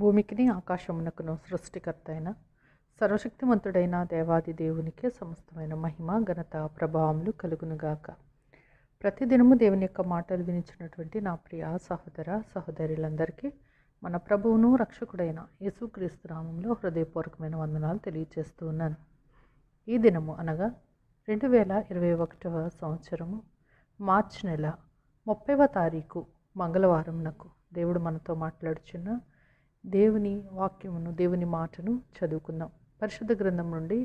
భూమికిని ఆకాశమునకును సృష్టికర్త అయిన సర్వశక్తిమంతుడైన దేవాది దేవునికే సమస్తమైన మహిమ ఘనత ప్రభావములు కలుగునుగాక ప్రతిదినము దేవుని యొక్క మాటలు వినిచినటువంటి నా ప్రియ సహోదర సహోదరులందరికీ మన ప్రభువును రక్షకుడైన యేసుక్రీస్తు నామంలో హృదయపూర్వకమైన వందనాలు తెలియజేస్తూ ఉన్నాను ఈ దినము అనగా రెండు వేల ఇరవై ఒకటవ సంవత్సరము మార్చి నెల ముప్పైవ తారీఖు మంగళవారం నాకు దేవుడు మనతో మాట్లాడుచున్న దేవుని వాక్యమును దేవుని మాటను చదువుకుందాం పరిశుద్ధ గ్రంథం నుండి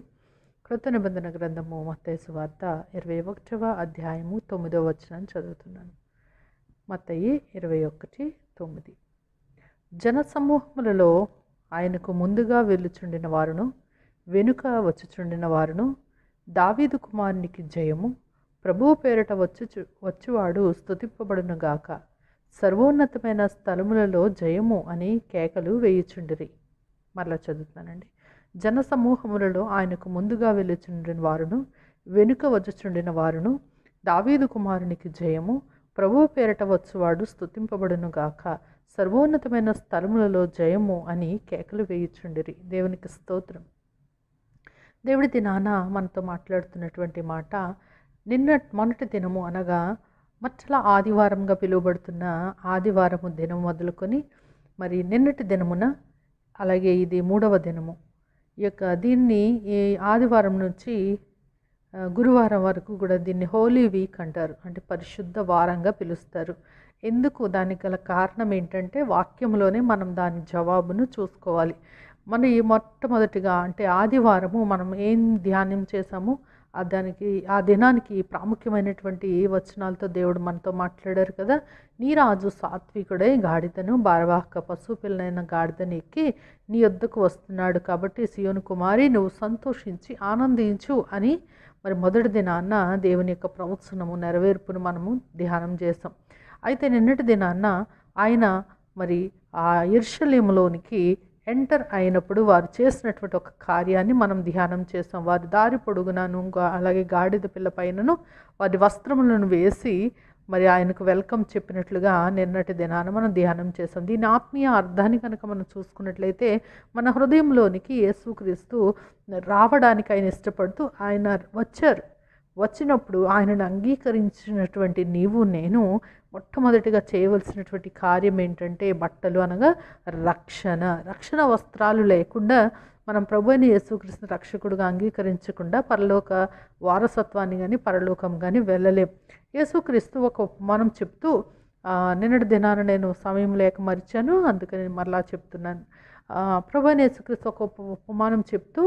కృత నిబంధన గ్రంథము మత్తయ్య వార్త ఇరవై ఒకటవ అధ్యాయము తొమ్మిదవ వచనం చదువుతున్నాను మత్తయ్యి ఇరవై ఒకటి తొమ్మిది జన సమూహములలో ఆయనకు ముందుగా వెళ్ళుచుండిన వారును వెనుక వచ్చుచుండిన వారును దావీదు కుమారునికి జయము ప్రభువు పేరట వచ్చు వచ్చువాడు స్థుతింపబడునుగాక సర్వోన్నతమైన స్థలములలో జయము అని కేకలు వేయుచుండిరి మరలా చదువుతానండి జన సమూహములలో ఆయనకు ముందుగా వెళ్ళుచుండిన వారును వెనుక వచ్చుచుండిన వారును దావీదు కుమారునికి జయము ప్రభు పేరట వచ్చువాడు స్థుతింపబడును గాక సర్వోన్నతమైన స్థలములలో జయము అని కేకలు వేయుచుండిరి దేవునికి స్తోత్రం దేవుడి దినాన మనతో మాట్లాడుతున్నటువంటి మాట నిన్న మొన్నటి దినము అనగా మచ్చల ఆదివారంగా పిలువబడుతున్న ఆదివారము దినం మొదలుకొని మరి నిన్నటి దినమున అలాగే ఇది మూడవ దినము ఈ యొక్క దీన్ని ఈ ఆదివారం నుంచి గురువారం వరకు కూడా దీన్ని హోలీ వీక్ అంటారు అంటే పరిశుద్ధ వారంగా పిలుస్తారు ఎందుకు దానికి గల కారణం ఏంటంటే వాక్యంలోనే మనం దాని జవాబును చూసుకోవాలి మన ఈ మొట్టమొదటిగా అంటే ఆదివారము మనం ఏం ధ్యానం చేసామో దానికి ఆ దినానికి ప్రాముఖ్యమైనటువంటి వచనాలతో దేవుడు మనతో మాట్లాడారు కదా నీరాజు సాత్వికుడై గాడిదను భారవాహక పశు పిల్లైన గాడిదను ఎక్కి నీ వద్దకు వస్తున్నాడు కాబట్టి శివుని కుమారి నువ్వు సంతోషించి ఆనందించు అని మరి మొదటి దినాన్న దేవుని యొక్క ప్రవచనము నెరవేర్పును మనము ధ్యానం చేసాం అయితే నిన్నటి దినాన్న ఆయన మరి ఆ ఇర్షలేములోనికి ఎంటర్ అయినప్పుడు వారు చేసినటువంటి ఒక కార్యాన్ని మనం ధ్యానం చేస్తాం వారి దారి పొడుగునను అలాగే గాడిద పిల్ల పైనను వారి వస్త్రములను వేసి మరి ఆయనకు వెల్కమ్ చెప్పినట్లుగా నిన్నటి దినాన మనం ధ్యానం చేస్తాం దీని ఆత్మీయ అర్థాన్ని కనుక మనం చూసుకున్నట్లయితే మన హృదయంలోనికి యేసుక్రీస్తు రావడానికి ఆయన ఇష్టపడుతూ ఆయన వచ్చారు వచ్చినప్పుడు ఆయనను అంగీకరించినటువంటి నీవు నేను మొట్టమొదటిగా చేయవలసినటువంటి కార్యం ఏంటంటే బట్టలు అనగా రక్షణ రక్షణ వస్త్రాలు లేకుండా మనం ప్రభు అని యేసుకృష్ణ రక్షకుడుగా అంగీకరించకుండా పరలోక వారసత్వాన్ని కానీ పరలోకం కానీ వెళ్ళలేం యేసుక్రీస్తు ఒక ఉపమానం చెప్తూ నిన్నటి దినాన నేను సమయం లేక మరిచాను అందుకని మరలా చెప్తున్నాను ప్రభు అని యేసుక్రీస్తు ఒక ఉపమానం చెప్తూ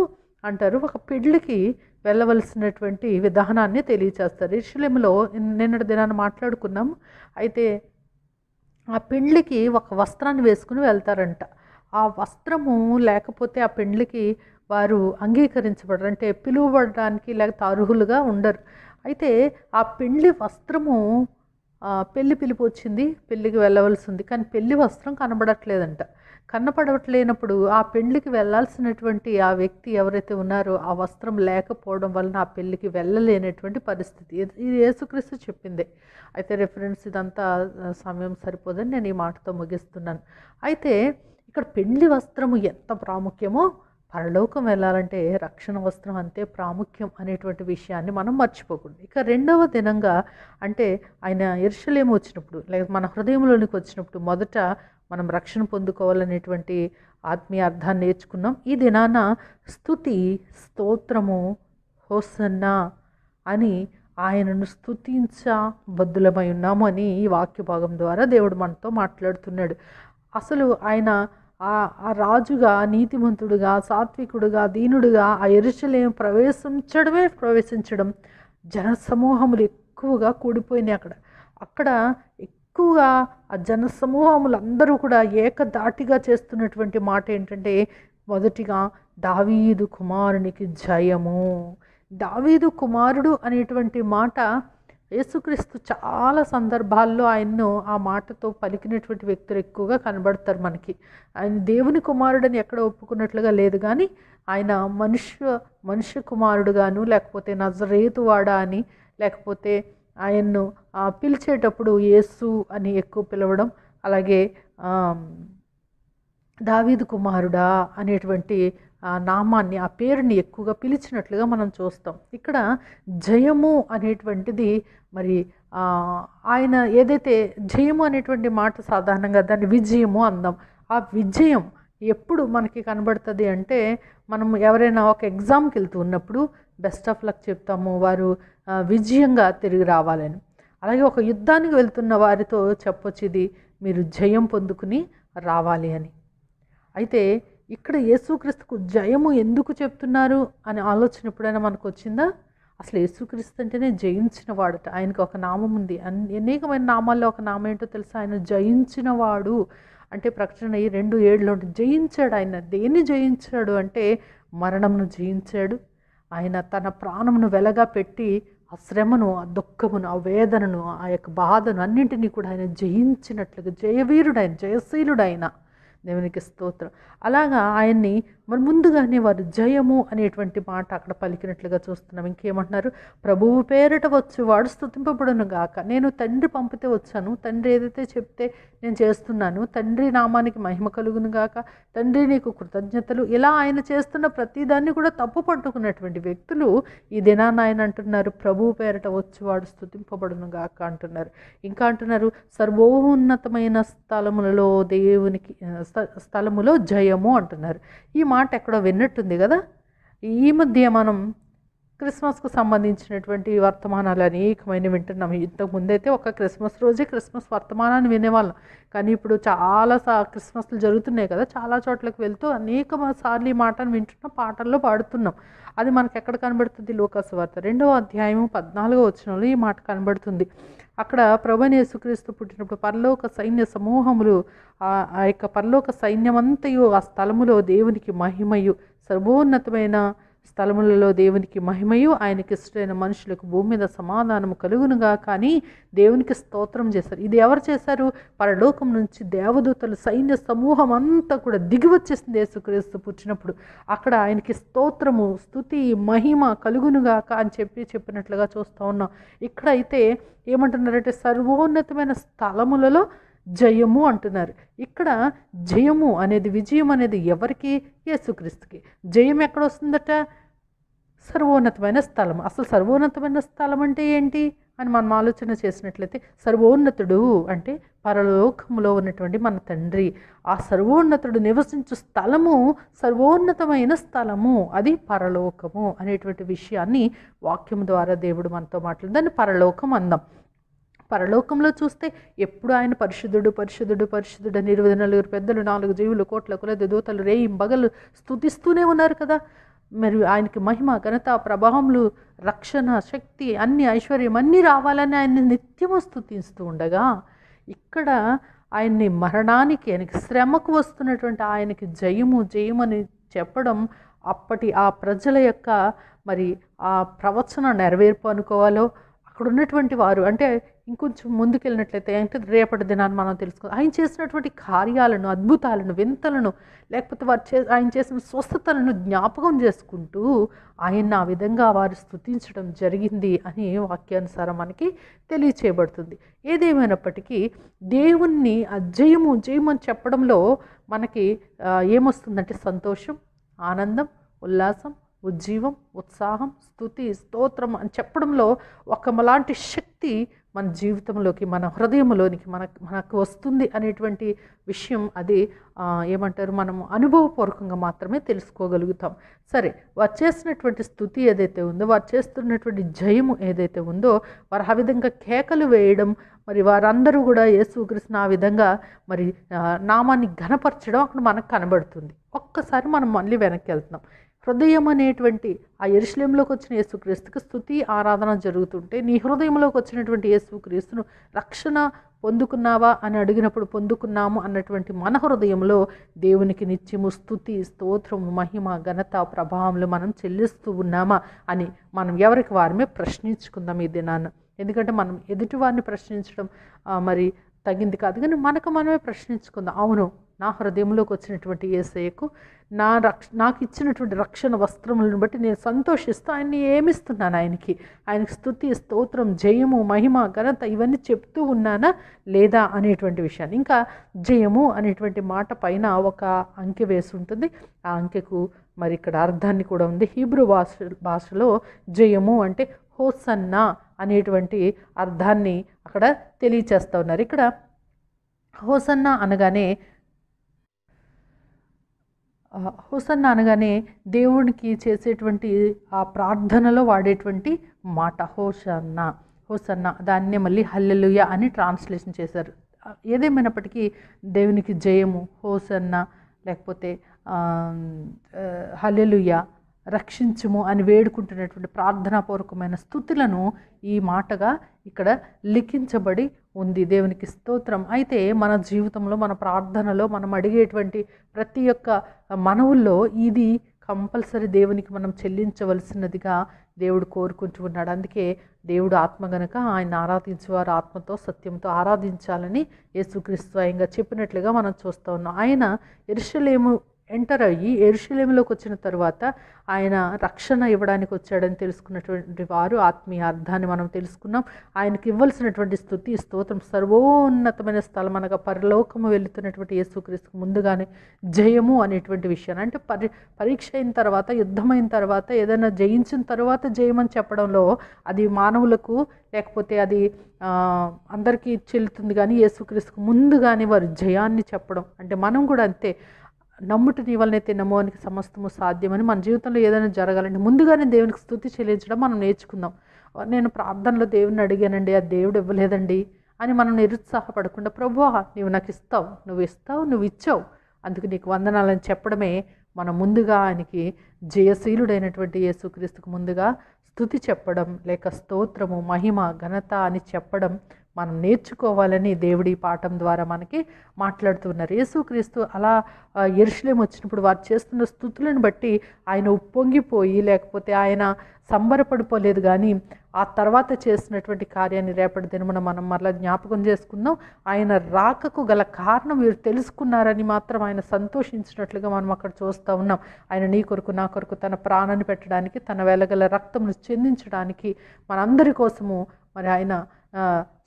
అంటారు ఒక పెళ్ళికి వెళ్ళవలసినటువంటి విధానాన్ని తెలియచేస్తారు ఇర్షలేములో నిన్నటి దినాన్ని మాట్లాడుకున్నాం అయితే ఆ పెండ్లికి ఒక వస్త్రాన్ని వేసుకుని వెళ్తారంట ఆ వస్త్రము లేకపోతే ఆ పెండ్లికి వారు అంగీకరించబడరు అంటే పిలువబడడానికి లేకపోతే అర్హులుగా ఉండరు అయితే ఆ పెండ్లి వస్త్రము పెళ్లి పిలుపు వచ్చింది పెళ్ళికి వెళ్ళవలసి ఉంది కానీ పెళ్లి వస్త్రం కనబడట్లేదంట కనపడట్లేనప్పుడు ఆ పెళ్లికి వెళ్ళాల్సినటువంటి ఆ వ్యక్తి ఎవరైతే ఉన్నారో ఆ వస్త్రం లేకపోవడం వలన ఆ పెళ్లికి వెళ్ళలేనటువంటి పరిస్థితి ఇది యేసుక్రీస్తు చెప్పిందే అయితే రిఫరెన్స్ ఇదంతా సమయం సరిపోదని నేను ఈ మాటతో ముగిస్తున్నాను అయితే ఇక్కడ పెళ్లి వస్త్రము ఎంత ప్రాముఖ్యమో పరలోకం వెళ్ళాలంటే రక్షణ వస్త్రం అంతే ప్రాముఖ్యం అనేటువంటి విషయాన్ని మనం మర్చిపోకూడదు ఇక రెండవ దినంగా అంటే ఆయన ఇర్షలేము వచ్చినప్పుడు లేక మన హృదయంలోనికి వచ్చినప్పుడు మొదట మనం రక్షణ పొందుకోవాలనేటువంటి ఆత్మీయ అర్థాన్ని నేర్చుకున్నాం ఈ దినాన స్థుతి స్తోత్రము హోసన్న అని ఆయనను బద్దులమై ఉన్నాము అని ఈ వాక్య భాగం ద్వారా దేవుడు మనతో మాట్లాడుతున్నాడు అసలు ఆయన ఆ రాజుగా నీతిమంతుడుగా సాత్వికుడుగా దీనుడుగా ఆ ఎరుశలేం ప్రవేశించడమే ప్రవేశించడం జన సమూహములు ఎక్కువగా కూడిపోయినాయి అక్కడ అక్కడ ఎక్కువగా ఆ జన సమూహములు అందరూ కూడా ఏకదాటిగా చేస్తున్నటువంటి మాట ఏంటంటే మొదటిగా దావీదు కుమారునికి జయము దావీదు కుమారుడు అనేటువంటి మాట యేసుక్రీస్తు చాలా సందర్భాల్లో ఆయన్ను ఆ మాటతో పలికినటువంటి వ్యక్తులు ఎక్కువగా కనబడతారు మనకి ఆయన దేవుని కుమారుడని ఎక్కడ ఒప్పుకున్నట్లుగా లేదు కానీ ఆయన మనుష్య మనుష్య కుమారుడుగాను లేకపోతే వాడా అని లేకపోతే ఆయన్ను పిలిచేటప్పుడు యేసు అని ఎక్కువ పిలవడం అలాగే దావీదు కుమారుడా అనేటువంటి నామాన్ని ఆ పేరుని ఎక్కువగా పిలిచినట్లుగా మనం చూస్తాం ఇక్కడ జయము అనేటువంటిది మరి ఆయన ఏదైతే జయము అనేటువంటి మాట సాధారణంగా దాన్ని విజయము అందాం ఆ విజయం ఎప్పుడు మనకి కనబడుతుంది అంటే మనం ఎవరైనా ఒక ఎగ్జామ్కి వెళ్తూ ఉన్నప్పుడు బెస్ట్ ఆఫ్ లక్ చెప్తాము వారు విజయంగా తిరిగి రావాలని అలాగే ఒక యుద్ధానికి వెళ్తున్న వారితో చెప్పొచ్చిది మీరు జయం పొందుకుని రావాలి అని అయితే ఇక్కడ యేసుక్రీస్తుకు జయము ఎందుకు చెప్తున్నారు అనే ఆలోచన ఎప్పుడైనా మనకు వచ్చిందా అసలు యేసుక్రీస్తు అంటేనే జయించిన వాడట ఆయనకు ఒక నామం ఉంది అనేకమైన నామాల్లో ఒక నామం ఏంటో తెలుసా ఆయన జయించిన వాడు అంటే ప్రకటన ఈ రెండు ఏడులో జయించాడు ఆయన దేన్ని జయించాడు అంటే మరణమును జయించాడు ఆయన తన ప్రాణమును వెలగా పెట్టి ఆ శ్రమను ఆ దుఃఖమును ఆ వేదనను ఆ యొక్క బాధను అన్నింటినీ కూడా ఆయన జయించినట్లుగా జయవీరుడు ఆయన జయశీలుడు ఆయన దేవునికి స్తోత్రం అలాగా ఆయన్ని మరి ముందుగానే వారు జయము అనేటువంటి మాట అక్కడ పలికినట్లుగా చూస్తున్నాం ఇంకేమంటున్నారు ప్రభువు పేరిట వచ్చి వాడు స్థుతింపబడును గాక నేను తండ్రి పంపితే వచ్చాను తండ్రి ఏదైతే చెప్తే నేను చేస్తున్నాను తండ్రి నామానికి మహిమ కలుగును గాక తండ్రి నీకు కృతజ్ఞతలు ఇలా ఆయన చేస్తున్న ప్రతిదాన్ని కూడా తప్పు పట్టుకున్నటువంటి వ్యక్తులు ఈ దినాన్ని ఆయన అంటున్నారు ప్రభువు పేరిట వచ్చు వాడు స్థుతింపబడును గాక అంటున్నారు ఇంకా అంటున్నారు సర్వోన్నతమైన స్థలములలో దేవునికి స్థలములో జయము అంటున్నారు ఈ మాట ఎక్కడో విన్నట్టుంది కదా ఈ మధ్య మనం క్రిస్మస్కు సంబంధించినటువంటి వర్తమానాలు అనేకమైన వింటున్నాం ముందైతే ఒక క్రిస్మస్ రోజే క్రిస్మస్ వర్తమానాన్ని వినేవాళ్ళం కానీ ఇప్పుడు చాలా సా క్రిస్మస్లు జరుగుతున్నాయి కదా చాలా చోట్లకు వెళ్తూ అనేక సార్లు ఈ మాటను వింటున్నాం పాటల్లో పాడుతున్నాం అది మనకు ఎక్కడ కనబడుతుంది లోకస్ వార్త రెండవ అధ్యాయము పద్నాలుగో వచ్చిన ఈ మాట కనబడుతుంది అక్కడ ప్రభనేసుక్రీస్తు పుట్టినప్పుడు పరలోక సైన్య సమూహములు ఆ యొక్క పరలోక సైన్యమంతయు ఆ స్థలములో దేవునికి మహిమయు సర్వోన్నతమైన స్థలములలో దేవునికి మహిమయు ఆయనకి ఇష్టమైన మనుషులకు భూమి మీద సమాధానము కలుగునుగా కానీ దేవునికి స్తోత్రం చేశారు ఇది ఎవరు చేశారు పరలోకం నుంచి దేవదూతలు సైన్య సమూహం అంతా కూడా దిగి వచ్చేసింది యేసుక్రీస్తు పుచ్చినప్పుడు అక్కడ ఆయనకి స్తోత్రము స్థుతి మహిమ కలుగునుగాక అని చెప్పి చెప్పినట్లుగా చూస్తూ ఉన్నాం ఇక్కడైతే ఏమంటున్నారంటే సర్వోన్నతమైన స్థలములలో జయము అంటున్నారు ఇక్కడ జయము అనేది విజయం అనేది ఎవరికి యేసుక్రీస్తుకి జయం ఎక్కడ వస్తుందట సర్వోన్నతమైన స్థలం అసలు సర్వోన్నతమైన స్థలం అంటే ఏంటి అని మనం ఆలోచన చేసినట్లయితే సర్వోన్నతుడు అంటే పరలోకంలో ఉన్నటువంటి మన తండ్రి ఆ సర్వోన్నతుడు నివసించు స్థలము సర్వోన్నతమైన స్థలము అది పరలోకము అనేటువంటి విషయాన్ని వాక్యం ద్వారా దేవుడు మనతో మాట్లాడు దాన్ని పరలోకం అందాం పరలోకంలో చూస్తే ఎప్పుడు ఆయన పరిశుద్ధుడు పరిశుద్ధుడు పరిశుద్ధుడు ఇరవై నలుగురు పెద్దలు నాలుగు జీవులు కోట్ల కులది దూతలు రేయి బగలు స్థుతిస్తూనే ఉన్నారు కదా మరి ఆయనకి మహిమ ఘనత ప్రభావములు రక్షణ శక్తి అన్ని ఐశ్వర్యం అన్నీ రావాలని ఆయన్ని నిత్యము స్థుతిస్తూ ఉండగా ఇక్కడ ఆయన్ని మరణానికి ఆయనకి శ్రమకు వస్తున్నటువంటి ఆయనకి జయము జయమని చెప్పడం అప్పటి ఆ ప్రజల యొక్క మరి ఆ ప్రవచన నెరవేర్పు అనుకోవాలో అక్కడ ఉన్నటువంటి వారు అంటే ఇంకొంచెం ముందుకెళ్ళినట్లయితే అంటే రేపటి దినాన్ని మనం తెలుసుకో ఆయన చేసినటువంటి కార్యాలను అద్భుతాలను వింతలను లేకపోతే వారు చే ఆయన చేసిన స్వస్థతలను జ్ఞాపకం చేసుకుంటూ ఆయన ఆ విధంగా వారు స్థుతించడం జరిగింది అని వాక్యానుసారం మనకి తెలియచేయబడుతుంది ఏదేమైనప్పటికీ దేవుణ్ణి అజయము జయము అని చెప్పడంలో మనకి ఏమొస్తుందంటే సంతోషం ఆనందం ఉల్లాసం ఉజ్జీవం ఉత్సాహం స్థుతి స్తోత్రం అని చెప్పడంలో ఒక లాంటి శక్తి మన జీవితంలోకి మన హృదయంలోనికి మన మనకు వస్తుంది అనేటువంటి విషయం అది ఏమంటారు మనము అనుభవపూర్వకంగా మాత్రమే తెలుసుకోగలుగుతాం సరే వారు చేసినటువంటి స్థుతి ఏదైతే ఉందో వారు చేస్తున్నటువంటి జయము ఏదైతే ఉందో వారు ఆ విధంగా కేకలు వేయడం మరి వారందరూ కూడా యేసుకృష్ణ ఆ విధంగా మరి నామాన్ని ఘనపరచడం అక్కడ మనకు కనబడుతుంది ఒక్కసారి మనం మళ్ళీ వెనక్కి వెళ్తున్నాం హృదయం అనేటువంటి ఆ ఎరుశ్లెంలోకి వచ్చిన యేసుక్రీస్తుకి స్థుతి ఆరాధన జరుగుతుంటే నీ హృదయంలోకి వచ్చినటువంటి యేసుక్రీస్తును రక్షణ పొందుకున్నావా అని అడిగినప్పుడు పొందుకున్నాము అన్నటువంటి మన హృదయంలో దేవునికి నిత్యము స్థుతి స్తోత్రం మహిమ ఘనత ప్రభావంలో మనం చెల్లిస్తూ ఉన్నామా అని మనం ఎవరికి వారమే ప్రశ్నించుకుందాం ఈ దినాన్ని ఎందుకంటే మనం ఎదుటివారిని ప్రశ్నించడం మరి తగ్గింది కాదు కానీ మనకు మనమే ప్రశ్నించుకుందాం అవును నా హృదయంలోకి వచ్చినటువంటి ఏసయ్యకు నా రక్ష నాకు ఇచ్చినటువంటి రక్షణ వస్త్రములను బట్టి నేను సంతోషిస్తూ ఆయన్ని ఏమిస్తున్నాను ఆయనకి ఆయనకి స్థుతి స్తోత్రం జయము మహిమ ఘనత ఇవన్నీ చెప్తూ ఉన్నానా లేదా అనేటువంటి విషయాన్ని ఇంకా జయము అనేటువంటి మాట పైన ఒక అంకె వేసి ఉంటుంది ఆ అంకెకు మరి ఇక్కడ అర్థాన్ని కూడా ఉంది హీబ్రూ భాష భాషలో జయము అంటే హోసన్నా అనేటువంటి అర్థాన్ని అక్కడ తెలియచేస్తూ ఉన్నారు ఇక్కడ హోసన్నా అనగానే హుసన్ అనగానే దేవుడికి చేసేటువంటి ఆ ప్రార్థనలో వాడేటువంటి మాట హోసన్న హోసన్న దాన్నే మళ్ళీ హల్లెలుయ అని ట్రాన్స్లేషన్ చేశారు ఏదేమైనప్పటికీ దేవునికి జయము హోసన్న లేకపోతే హల్లెలుయ రక్షించుము అని వేడుకుంటున్నటువంటి ప్రార్థనాపూర్వకమైన స్థుతులను ఈ మాటగా ఇక్కడ లిఖించబడి ఉంది దేవునికి స్తోత్రం అయితే మన జీవితంలో మన ప్రార్థనలో మనం అడిగేటువంటి ప్రతి ఒక్క మనవుల్లో ఇది కంపల్సరీ దేవునికి మనం చెల్లించవలసినదిగా దేవుడు కోరుకుంటూ ఉన్నాడు అందుకే దేవుడు ఆత్మ గనక ఆయన ఆరాధించేవారు ఆత్మతో సత్యంతో ఆరాధించాలని యేసుక్రీస్తు స్వయంగా చెప్పినట్లుగా మనం చూస్తూ ఉన్నాం ఆయన ఎరుషలేము ఎంటర్ అయ్యి ఎరుషలేంలోకి వచ్చిన తర్వాత ఆయన రక్షణ ఇవ్వడానికి వచ్చాడని తెలుసుకున్నటువంటి వారు ఆత్మీయ అర్థాన్ని మనం తెలుసుకున్నాం ఆయనకి ఇవ్వాల్సినటువంటి స్థుతి స్తోత్రం సర్వోన్నతమైన స్థలం అనగా పరలోకము వెళుతున్నటువంటి యేసుక్రీస్తుకు ముందుగానే జయము అనేటువంటి విషయాన్ని అంటే పరి పరీక్ష అయిన తర్వాత యుద్ధమైన తర్వాత ఏదైనా జయించిన తర్వాత జయమని చెప్పడంలో అది మానవులకు లేకపోతే అది అందరికీ చెల్లుతుంది కానీ యేసుక్రీస్తుకు ముందుగానే వారు జయాన్ని చెప్పడం అంటే మనం కూడా అంతే నమ్ముట నీ వల్లనైతే నమ్మవానికి సమస్తము సాధ్యమని మన జీవితంలో ఏదైనా జరగాలండి ముందుగానే దేవునికి స్థుతి చెల్లించడం మనం నేర్చుకుందాం నేను ప్రార్థనలో దేవుని అడిగానండి ఆ దేవుడు ఇవ్వలేదండి అని మనం నిరుత్సాహపడకుండా ప్రభు నువ్వు నాకు ఇస్తావు నువ్వు ఇస్తావు నువ్వు ఇచ్చావు అందుకు నీకు వందనాలని చెప్పడమే మనం ముందుగా ఆయనకి జయశీలుడైనటువంటి యేసుక్రీస్తుకు ముందుగా స్థుతి చెప్పడం లేక స్తోత్రము మహిమ ఘనత అని చెప్పడం మనం నేర్చుకోవాలని దేవుడి పాఠం ద్వారా మనకి మాట్లాడుతున్నారు యేసుక్రీస్తు అలా ఎరుషులేం వచ్చినప్పుడు వారు చేస్తున్న స్థుతులను బట్టి ఆయన ఉప్పొంగిపోయి లేకపోతే ఆయన సంబరపడిపోలేదు కానీ ఆ తర్వాత చేసినటువంటి కార్యాన్ని రేపటి దినమున మనం మరలా జ్ఞాపకం చేసుకుందాం ఆయన రాకకు గల కారణం మీరు తెలుసుకున్నారని మాత్రం ఆయన సంతోషించినట్లుగా మనం అక్కడ చూస్తూ ఉన్నాం ఆయన నీ కొరకు నా కొరకు తన ప్రాణాన్ని పెట్టడానికి తన వెలగల రక్తం చెందించడానికి మనందరి కోసము మరి ఆయన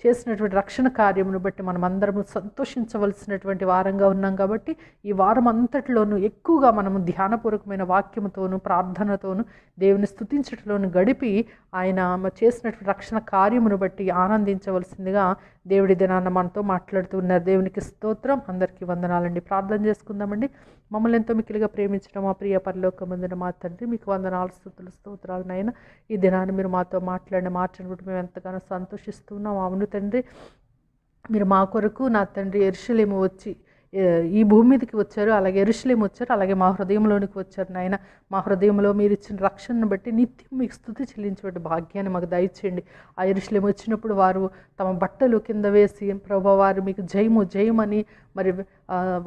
చేసినటువంటి రక్షణ కార్యమును బట్టి మనం అందరము సంతోషించవలసినటువంటి వారంగా ఉన్నాం కాబట్టి ఈ వారం అంతటిలోనూ ఎక్కువగా మనము ధ్యానపూర్వకమైన వాక్యముతోను ప్రార్థనతోను దేవుని స్థుతించటంలోను గడిపి ఆయన చేసినటువంటి రక్షణ కార్యమును బట్టి ఆనందించవలసిందిగా దేవుడి దినాన్న మనతో మాట్లాడుతూ ఉన్నారు దేవునికి స్తోత్రం అందరికీ వందనాలండి ప్రార్థన చేసుకుందామండి మమ్మల్ని ఎంతో మిక్కిలిగా ప్రేమించడం మా ప్రియ పరిలోకం ముందున మా తండ్రి మీకు వందనాలు స్థుతులు స్తోత్రాలను నాయన ఈ దినాన్ని మీరు మాతో మాట్లాడిన మాట్లాడినప్పుడు మేము ఎంతగానో సంతోషిస్తున్నాం అవును తండ్రి మీరు మా కొరకు నా తండ్రి ఎరుషలేము వచ్చి ఈ భూమి మీదకి వచ్చారు అలాగే ఎరుషలేం వచ్చారు అలాగే మా హృదయంలోనికి వచ్చారు నాయన మా హృదయంలో మీరు ఇచ్చిన రక్షణను బట్టి నిత్యం మీకు స్థుతి చెల్లించేటువంటి భాగ్యాన్ని మాకు దయచేయండి ఆ ఎరుషలేం వచ్చినప్పుడు వారు తమ బట్టలు కింద వేసి ప్రభా వారు మీకు జయము జయమని మరి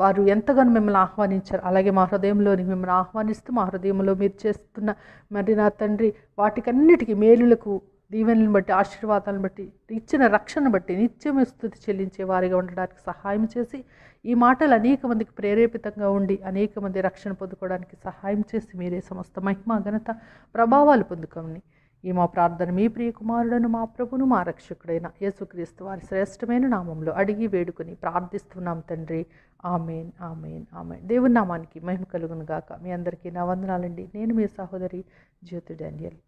వారు ఎంతగానో మిమ్మల్ని ఆహ్వానించారు అలాగే మా హృదయంలోని మిమ్మల్ని ఆహ్వానిస్తూ మా హృదయంలో మీరు చేస్తున్న మరి నా తండ్రి వాటికన్నిటికీ మేలులకు దీవెనలను బట్టి ఆశీర్వాదాలను బట్టి ఇచ్చిన రక్షణ బట్టి నిత్యం స్థుతి చెల్లించే వారిగా ఉండడానికి సహాయం చేసి ఈ మాటలు అనేక మందికి ప్రేరేపితంగా ఉండి అనేక మంది రక్షణ పొందుకోవడానికి సహాయం చేసి మీరే సమస్త మహిమ ఘనత ప్రభావాలు పొందుకోండి ఈ మా ప్రార్థన మీ ప్రియ మా ప్రభును మా రక్షకుడైన యేసుక్రీస్తు వారి శ్రేష్టమైన నామంలో అడిగి వేడుకుని ప్రార్థిస్తున్నాం తండ్రి ఆమెన్ ఆమెన్ ఆమెన్ దేవుని నామానికి మహిమ కలుగును గాక మీ అందరికీ నా వందనాలండి నేను మీ సహోదరి జ్యోతి డానియల్